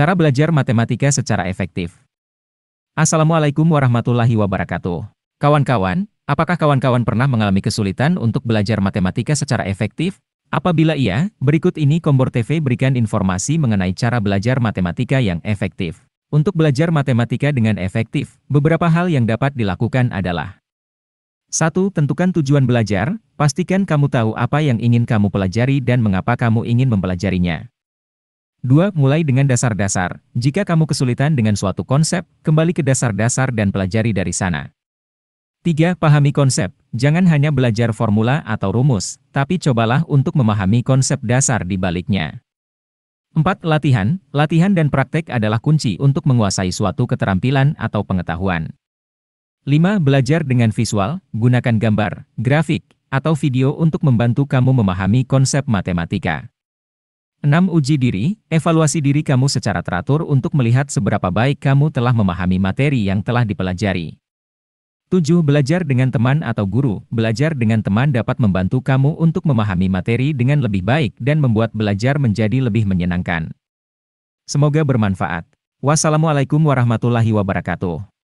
Cara belajar matematika secara efektif. Assalamualaikum warahmatullahi wabarakatuh. Kawan-kawan, apakah kawan-kawan pernah mengalami kesulitan untuk belajar matematika secara efektif? Apabila iya, berikut ini Kombor TV berikan informasi mengenai cara belajar matematika yang efektif. Untuk belajar matematika dengan efektif, beberapa hal yang dapat dilakukan adalah 1. Tentukan tujuan belajar, pastikan kamu tahu apa yang ingin kamu pelajari dan mengapa kamu ingin mempelajarinya. 2. Mulai dengan dasar-dasar. Jika kamu kesulitan dengan suatu konsep, kembali ke dasar-dasar dan pelajari dari sana. 3. Pahami konsep. Jangan hanya belajar formula atau rumus, tapi cobalah untuk memahami konsep dasar di baliknya. 4. Latihan. Latihan dan praktek adalah kunci untuk menguasai suatu keterampilan atau pengetahuan. 5. Belajar dengan visual. Gunakan gambar, grafik, atau video untuk membantu kamu memahami konsep matematika. 6. Uji diri, evaluasi diri kamu secara teratur untuk melihat seberapa baik kamu telah memahami materi yang telah dipelajari. 7. Belajar dengan teman atau guru. Belajar dengan teman dapat membantu kamu untuk memahami materi dengan lebih baik dan membuat belajar menjadi lebih menyenangkan. Semoga bermanfaat. Wassalamualaikum warahmatullahi wabarakatuh.